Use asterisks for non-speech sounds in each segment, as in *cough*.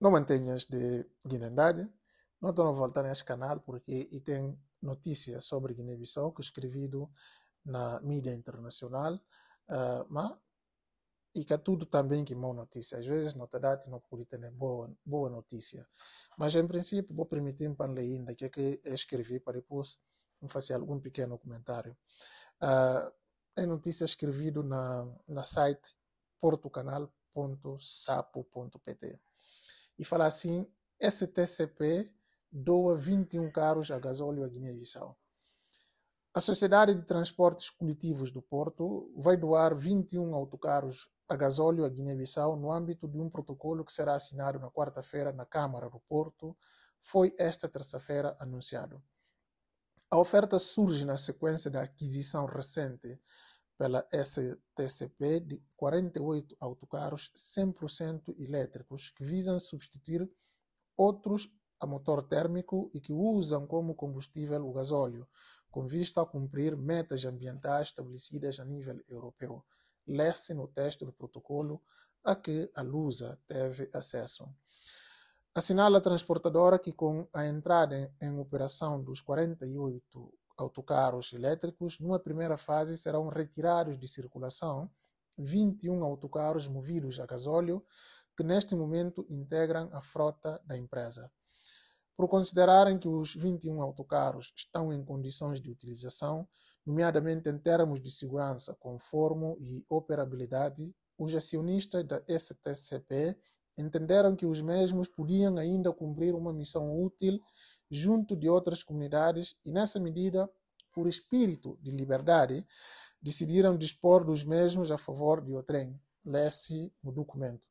Não mantenhas de Guiné-Dade. Não estou a voltar neste canal porque tem notícias sobre Guiné-Bissau que escrevido na mídia internacional, uh, eh, mas e que é tudo também que mau notícia. Às vezes nota data, não pude é ter boa, boa notícia. Mas em princípio vou permitir para ler ainda que é que escrevi para depois fazer algum pequeno comentário. Uh, é notícia escrevida na, na site portocanal.sapo.pt e falar assim: STCP doa 21 carros a gasóleo à Guiné-Bissau. A Sociedade de Transportes Coletivos do Porto vai doar 21 autocarros a gasóleo à Guiné-Bissau no âmbito de um protocolo que será assinado na quarta-feira na Câmara do Porto. Foi esta terça-feira anunciado. A oferta surge na sequência da aquisição recente pela STCP de 48 autocarros 100% elétricos que visam substituir outros a motor térmico e que usam como combustível o gasóleo, com vista a cumprir metas ambientais estabelecidas a nível europeu. Lesse no texto do protocolo a que a Lusa teve acesso. Assinala a transportadora que, com a entrada em operação dos 48 autocarros elétricos, numa primeira fase serão retirados de circulação 21 autocarros movidos a gasóleo, que neste momento integram a frota da empresa. Por considerarem que os 21 autocarros estão em condições de utilização, nomeadamente em termos de segurança, conformo e operabilidade, os acionistas da STCP entenderam que os mesmos podiam ainda cumprir uma missão útil junto de outras comunidades e, nessa medida, por espírito de liberdade, decidiram dispor dos mesmos a favor de Otrem. Lê-se no documento.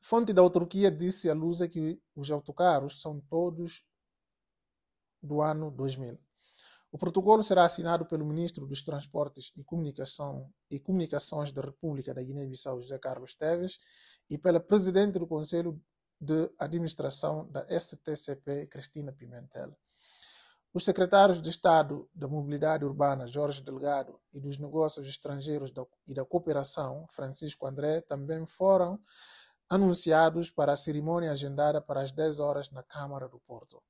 Fonte da autarquia disse à Lusa que os autocarros são todos do ano 2000. O protocolo será assinado pelo ministro dos Transportes e, Comunicação, e Comunicações da República da Guiné-Bissau, José Carlos Teves, e pela presidente do Conselho de Administração da STCP, Cristina Pimentel. Os secretários de Estado da Mobilidade Urbana, Jorge Delgado, e dos Negócios Estrangeiros e da Cooperação, Francisco André, também foram anunciados para a cerimônia agendada para as 10 horas na Câmara do Porto.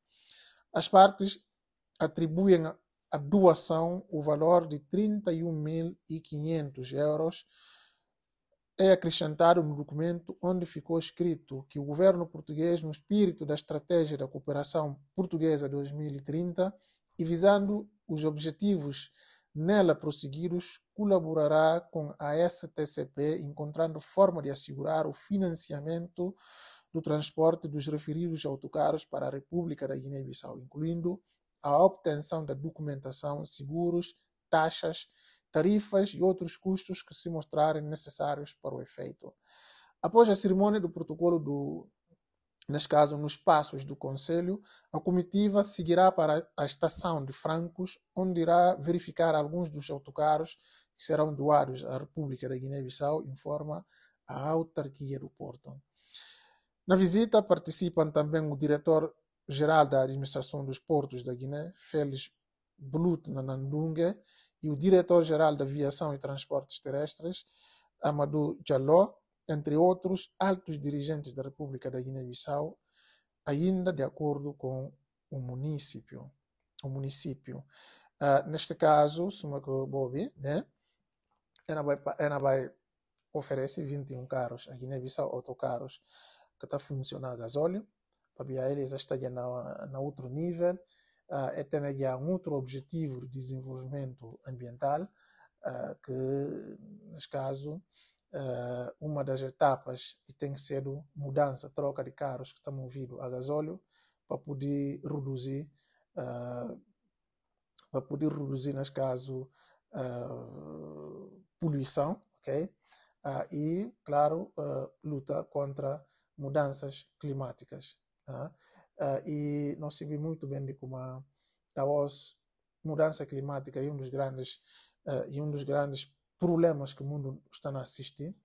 As partes atribuem à doação o valor de 31.500 euros é acrescentado no documento onde ficou escrito que o governo português, no espírito da Estratégia da Cooperação Portuguesa 2030 e visando os objetivos nela prosseguidos, colaborará com a STCP, encontrando forma de assegurar o financiamento do transporte dos referidos autocarros para a República da Guiné-Bissau, incluindo a obtenção da documentação, seguros, taxas tarifas e outros custos que se mostrarem necessários para o efeito. Após a cerimônia do protocolo do, neste caso, nos passos do Conselho, a comitiva seguirá para a estação de Francos, onde irá verificar alguns dos autocarros que serão doados à República da Guiné-Bissau, informa a autarquia do Porto. Na visita participam também o diretor-geral da Administração dos Portos da Guiné, Félix Blut Nanandunga, e o diretor-geral da Aviação e Transportes Terrestres, Amadou Jaló, entre outros altos dirigentes da República da Guiné-Bissau, ainda de acordo com o município. O município. Uh, neste caso, suma Bobi, né? vai oferece 21 carros, a Guiné-Bissau autocarros, que está funcionando a gasóleo, para eles está na, na outro nível, ah, é já um outro objetivo de desenvolvimento ambiental, ah, que, neste caso, ah, uma das etapas e tem sido mudança, troca de carros que estão movidos a gasóleo para poder reduzir, uh, para poder reduzir, neste caso, uh, poluição, ok? Uh, e, claro, luta contra mudanças climáticas. Tá? Uh, e nós sabemos muito bem de como a, a mudança climática é um dos grandes uh, e um dos grandes problemas que o mundo está a assistir.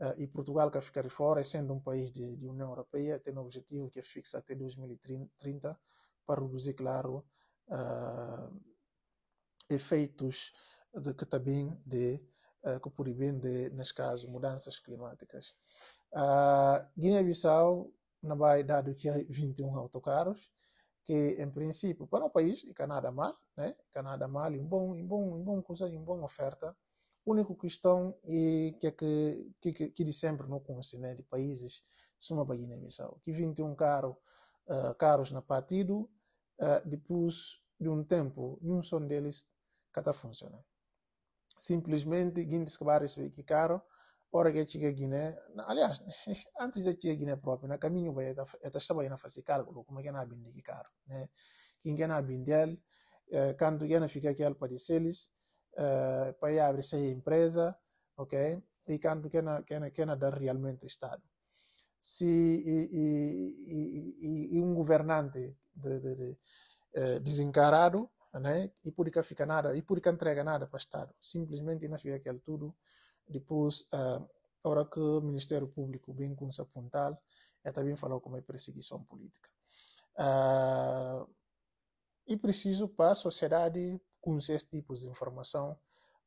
Uh, e Portugal quer ficar fora, sendo um país de, eh, de União Europeia, tem um objetivo que é fixo até 2030 para reduzir, claro, uh, efeitos de que também de uh, de, nesse caso, mudanças climáticas. Eh, Guiné-Bissau na vai do que há 21 autocarros, que em princípio para o país e Canadá mal, né? ¿eh? Canadá mal, um bom, um bom, um bom conselho, uma boa oferta. A única questão é que que que, que, que de sempre não conhece, né, de países suma na emissão que 21 carros uh, eh, carros na partido, uh, depois de um tempo, nenhum som deles está funcionando. Simplesmente, Guinness vai receber que carro hora que eu cheguei Guiné, aliás, *laughs* antes de chegar Guiné própria, né? na caminho eu estava na fazer cálculo como é que eu não aprendi que caro, né? Quem é na Bindel, eh, quando eu fiquei aqui para eles, eh, para abrir essa empresa, ok? E quando que na que na dar realmente estado. Se e, um governante de, de, de, eh, desencarado, né? E por que fica nada, e por que entrega nada para o estado, simplesmente não fica aquele é tudo. Depois, uh, eh, a hora que o Ministério Público bem com se apontar, é também falou como é perseguição política. Uh, e preciso para a sociedade conhecer esse tipo de informação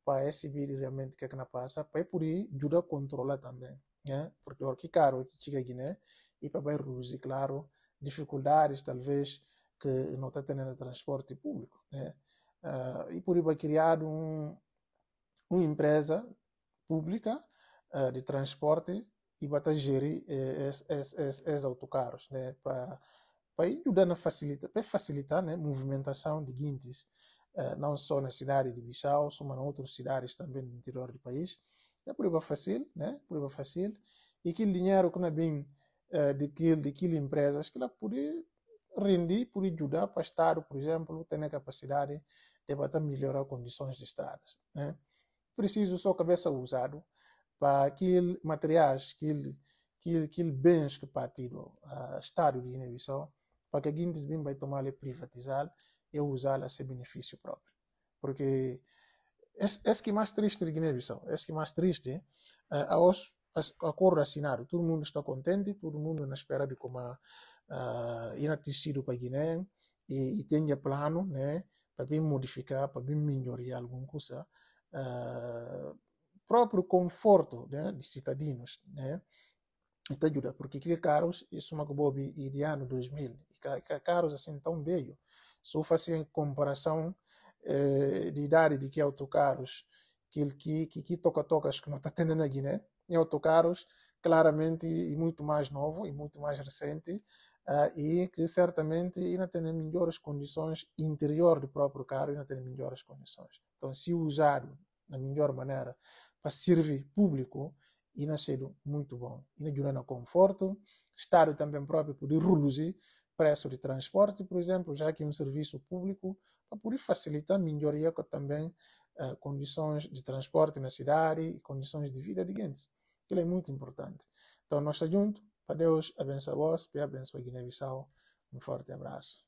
para receber é realmente o que é que não passa, para é poder ajudar a controlar também. Né? Porque o que é caro que chega Guiné e para reduzir, claro, dificuldades talvez que não está tendo no transporte público. Né? Uh, e por isso vai criar um, uma empresa pública uh, de transporte e para gerir eh, esses autocarros, né? para para ajudar a facilitar, para facilitar né, a movimentação de guintes, uh, não só na cidade de Bissau, mas em outras cidades também no interior do país. É isso é fácil, né? isso é é fácil. E que dinheiro que não vem de daquilo, daquilo empresas que ela pode render, pode ajudar para o Estado, por exemplo, ter a capacidade de melhorar as condições de estradas, né? preciso só cabeça usado para aqueles materiais, aqueles aquele, aquele bens que partiram a Estado de Guiné-Bissau, para que a desbim vai tomar ele privatizar e usar a seu benefício próprio. Porque é o é que é mais triste de Guiné-Bissau, o é que é mais triste, uh, a acordo assinado, todo mundo está contente, todo mundo na espera de como uh, inatecido para Guiné e, e tenha plano, né, para bem modificar, para bem melhorar alguma coisa uh, próprio conforto né, de cidadãos, né? Então ajuda, porque aquele carros, isso é uma boa de ano 2000, e carros assim tão belo, só fazendo comparação eh, de idade de que autocarros, é que que, que, que toca tocas que não está tendo na Guiné, é em autocarros claramente e muito mais novo e muito mais recente, uh, e que certamente ainda tem melhores condições interior do próprio carro, ainda tem melhores condições. Então, se usado na melhor maneira para servir público, ainda sendo muito bom. Ainda ganha conforto, Estado também próprio poder reduzir preço de transporte, por exemplo, já que é um serviço público, para poder facilitar a melhoria também uh, condições de transporte na cidade e condições de vida de gente. Ele é muito importante. Então, nós estamos juntos para Deus, abençoe a vós, abençoe a Guiné-Bissau. Um forte abraço.